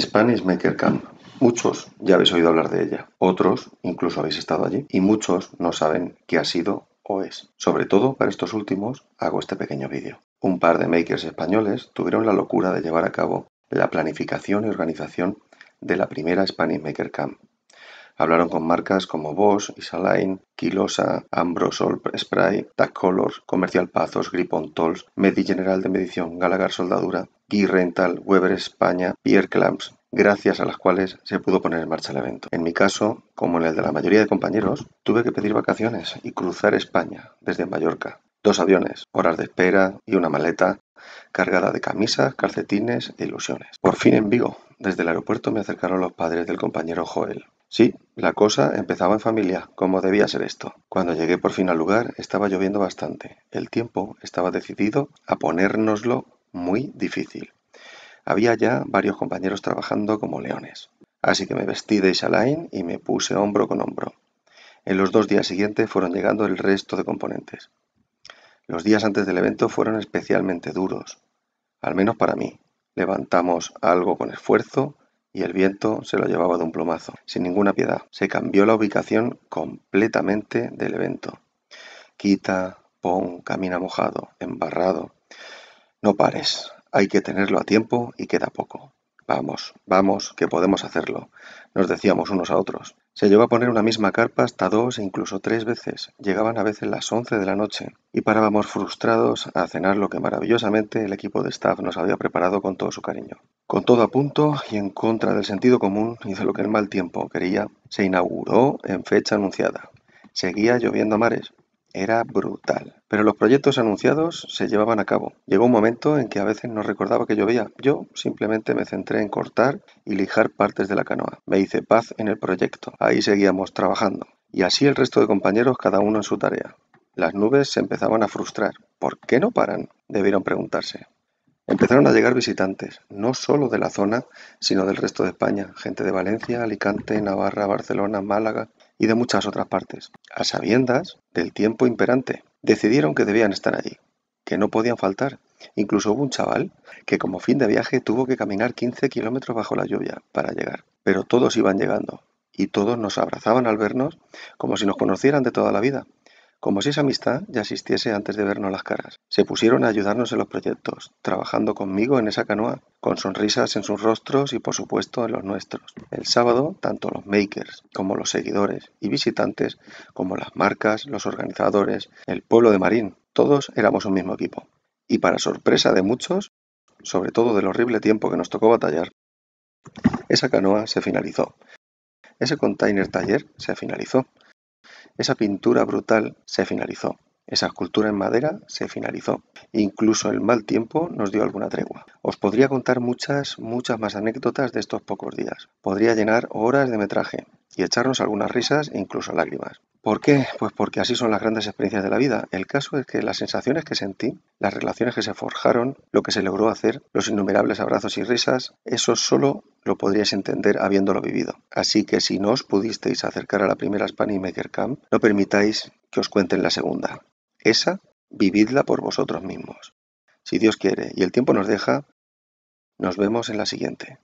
Spanish Maker Camp. Muchos ya habéis oído hablar de ella, otros incluso habéis estado allí y muchos no saben qué ha sido o es. Sobre todo para estos últimos hago este pequeño vídeo. Un par de makers españoles tuvieron la locura de llevar a cabo la planificación y organización de la primera Spanish Maker Camp Hablaron con marcas como Bosch, Isaline, Quilosa, Ambrosol Spray, Colors, Comercial Pazos, Gripon Tolls, Medi General de Medición, Galagar Soldadura, Guy Rental, Weber España, Pierre Clamps, gracias a las cuales se pudo poner en marcha el evento. En mi caso, como en el de la mayoría de compañeros, tuve que pedir vacaciones y cruzar España desde Mallorca. Dos aviones, horas de espera y una maleta cargada de camisas, calcetines e ilusiones. Por fin en Vigo, desde el aeropuerto me acercaron los padres del compañero Joel. Sí, la cosa empezaba en familia, como debía ser esto. Cuando llegué por fin al lugar estaba lloviendo bastante. El tiempo estaba decidido a ponérnoslo muy difícil. Había ya varios compañeros trabajando como leones. Así que me vestí de Isalain y me puse hombro con hombro. En los dos días siguientes fueron llegando el resto de componentes. Los días antes del evento fueron especialmente duros, al menos para mí. Levantamos algo con esfuerzo, y el viento se lo llevaba de un plumazo, sin ninguna piedad. Se cambió la ubicación completamente del evento. Quita, pon, camina mojado, embarrado. No pares, hay que tenerlo a tiempo y queda poco. Vamos, vamos, que podemos hacerlo, nos decíamos unos a otros. Se llegó a poner una misma carpa hasta dos e incluso tres veces. Llegaban a veces las once de la noche y parábamos frustrados a cenar lo que maravillosamente el equipo de staff nos había preparado con todo su cariño. Con todo a punto y en contra del sentido común y de lo que el mal tiempo quería, se inauguró en fecha anunciada. Seguía lloviendo a mares, era brutal. Pero los proyectos anunciados se llevaban a cabo. Llegó un momento en que a veces no recordaba que llovía. Yo simplemente me centré en cortar y lijar partes de la canoa. Me hice paz en el proyecto. Ahí seguíamos trabajando. Y así el resto de compañeros cada uno en su tarea. Las nubes se empezaban a frustrar. ¿Por qué no paran? debieron preguntarse. Empezaron a llegar visitantes, no solo de la zona, sino del resto de España, gente de Valencia, Alicante, Navarra, Barcelona, Málaga, y de muchas otras partes, a sabiendas del tiempo imperante. Decidieron que debían estar allí, que no podían faltar. Incluso hubo un chaval que como fin de viaje tuvo que caminar 15 kilómetros bajo la lluvia para llegar. Pero todos iban llegando y todos nos abrazaban al vernos como si nos conocieran de toda la vida como si esa amistad ya existiese antes de vernos las caras. Se pusieron a ayudarnos en los proyectos, trabajando conmigo en esa canoa, con sonrisas en sus rostros y por supuesto en los nuestros. El sábado, tanto los makers como los seguidores y visitantes, como las marcas, los organizadores, el pueblo de Marín, todos éramos un mismo equipo. Y para sorpresa de muchos, sobre todo del horrible tiempo que nos tocó batallar, esa canoa se finalizó. Ese container taller se finalizó. Esa pintura brutal se finalizó. Esa escultura en madera se finalizó. Incluso el mal tiempo nos dio alguna tregua. Os podría contar muchas, muchas más anécdotas de estos pocos días. Podría llenar horas de metraje y echarnos algunas risas e incluso lágrimas. ¿Por qué? Pues porque así son las grandes experiencias de la vida. El caso es que las sensaciones que sentí, las relaciones que se forjaron, lo que se logró hacer, los innumerables abrazos y risas, eso solo lo podríais entender habiéndolo vivido. Así que si no os pudisteis acercar a la primera Spanish Maker Camp, no permitáis que os cuenten la segunda. Esa, vividla por vosotros mismos. Si Dios quiere y el tiempo nos deja, nos vemos en la siguiente.